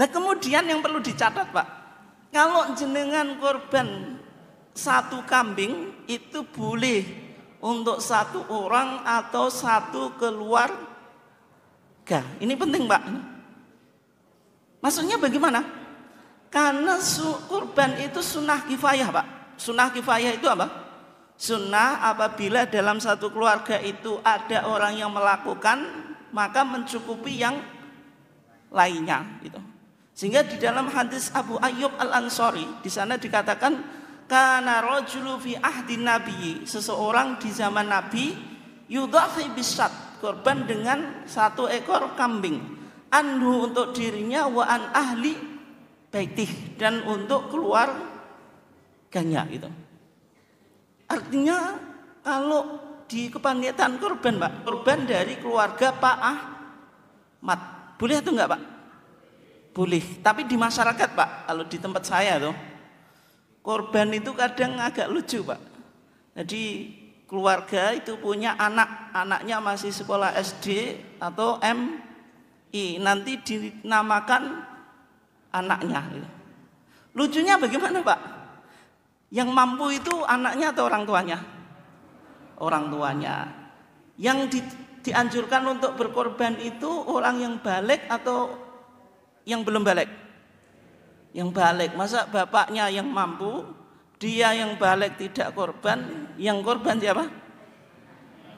Nah kemudian yang perlu dicatat Pak, kalau jenengan korban satu kambing itu boleh untuk satu orang atau satu keluarga. Ini penting Pak. Maksudnya bagaimana? Karena kurban itu sunnah kifayah Pak. Sunnah kifayah itu apa? Sunnah apabila dalam satu keluarga itu ada orang yang melakukan maka mencukupi yang lainnya gitu. Sehingga di dalam hadis Abu Ayyub Al-Ansori di sana dikatakan karena rojulu fi ahdi nabi, seseorang di zaman nabi yudhahi bisat korban dengan satu ekor kambing anhu untuk dirinya wa an ahli baitih dan untuk keluar gangnya gitu. Artinya kalau di kepanitiaan korban Pak, korban dari keluarga Pak Ahmad. Boleh atau enggak Pak? Boleh, tapi di masyarakat Pak, kalau di tempat saya tuh korban itu kadang agak lucu Pak. Jadi keluarga itu punya anak, anaknya masih sekolah SD atau MI, nanti dinamakan anaknya. Gitu. Lucunya bagaimana Pak? Yang mampu itu anaknya atau orang tuanya? Orang tuanya. Yang di, dianjurkan untuk berkorban itu orang yang balik atau yang belum balik? Yang balik, masa bapaknya yang mampu, dia yang balik tidak korban, yang korban siapa?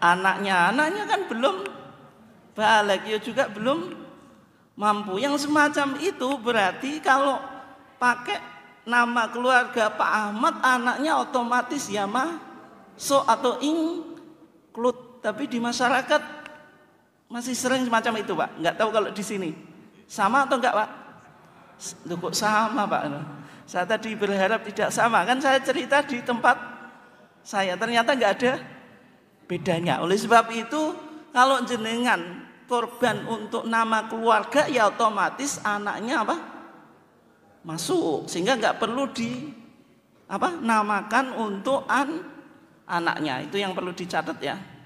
Anaknya, anaknya kan belum balik, ya juga belum mampu. Yang semacam itu berarti kalau pakai nama keluarga Pak Ahmad, anaknya otomatis ya mah so atau ing klut, tapi di masyarakat masih sering semacam itu, Pak. Nggak tahu kalau di sini. Sama atau enggak Pak? Loh kok sama Pak? Saya tadi berharap tidak sama. Kan saya cerita di tempat saya. Ternyata enggak ada bedanya. Oleh sebab itu kalau jenengan korban untuk nama keluarga ya otomatis anaknya apa? Masuk. Sehingga enggak perlu di apa namakan untuk an anaknya. Itu yang perlu dicatat ya.